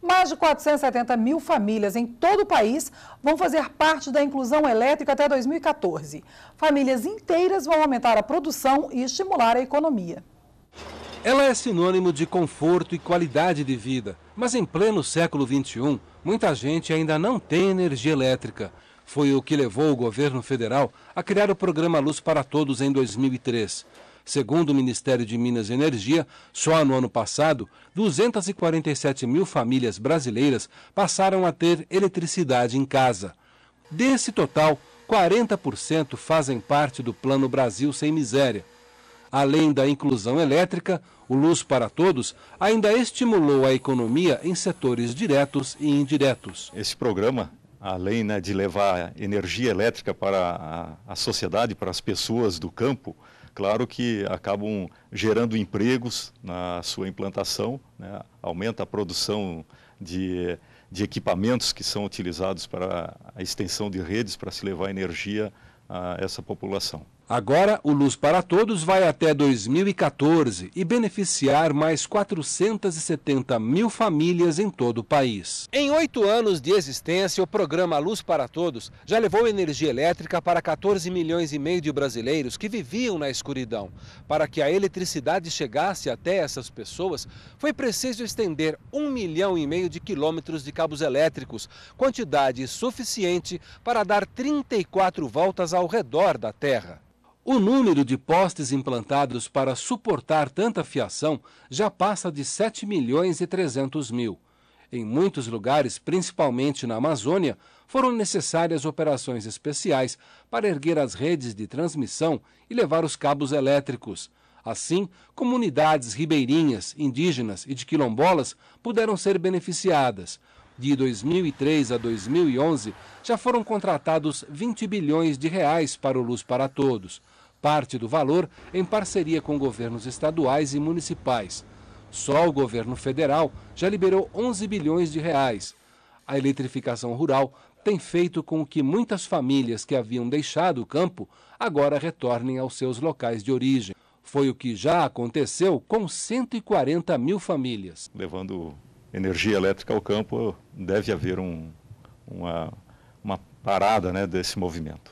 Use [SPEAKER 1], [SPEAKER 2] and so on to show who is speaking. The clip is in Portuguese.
[SPEAKER 1] Mais de 470 mil famílias em todo o país vão fazer parte da inclusão elétrica até 2014. Famílias inteiras vão aumentar a produção e estimular a economia. Ela é sinônimo de conforto e qualidade de vida, mas em pleno século XXI, muita gente ainda não tem energia elétrica. Foi o que levou o governo federal a criar o programa Luz para Todos em 2003. Segundo o Ministério de Minas e Energia, só no ano passado, 247 mil famílias brasileiras passaram a ter eletricidade em casa. Desse total, 40% fazem parte do Plano Brasil Sem Miséria. Além da inclusão elétrica, o Luz para Todos ainda estimulou a economia em setores diretos e indiretos. Esse programa, além né, de levar energia
[SPEAKER 2] elétrica para a, a sociedade, para as pessoas do campo, claro que acabam gerando empregos na sua implantação, né? aumenta a produção de, de equipamentos que são utilizados para a extensão de redes para se levar energia a essa população.
[SPEAKER 1] Agora, o Luz para Todos vai até 2014 e beneficiar mais 470 mil famílias em todo o país. Em oito anos de existência, o programa Luz para Todos já levou energia elétrica para 14 milhões e meio de brasileiros que viviam na escuridão. Para que a eletricidade chegasse até essas pessoas, foi preciso estender um milhão e meio de quilômetros de cabos elétricos, quantidade suficiente para dar 34 voltas ao redor da Terra. O número de postes implantados para suportar tanta fiação já passa de 7 milhões e 300 mil. Em muitos lugares, principalmente na Amazônia, foram necessárias operações especiais para erguer as redes de transmissão e levar os cabos elétricos. Assim, comunidades ribeirinhas, indígenas e de quilombolas puderam ser beneficiadas. De 2003 a 2011, já foram contratados 20 bilhões de reais para o Luz para Todos, parte do valor em parceria com governos estaduais e municipais. Só o governo federal já liberou 11 bilhões de reais. A eletrificação rural tem feito com que muitas famílias que haviam deixado o campo agora retornem aos seus locais de origem. Foi o que já aconteceu com 140 mil famílias.
[SPEAKER 2] Levando energia elétrica ao campo, deve haver um, uma, uma parada né, desse movimento.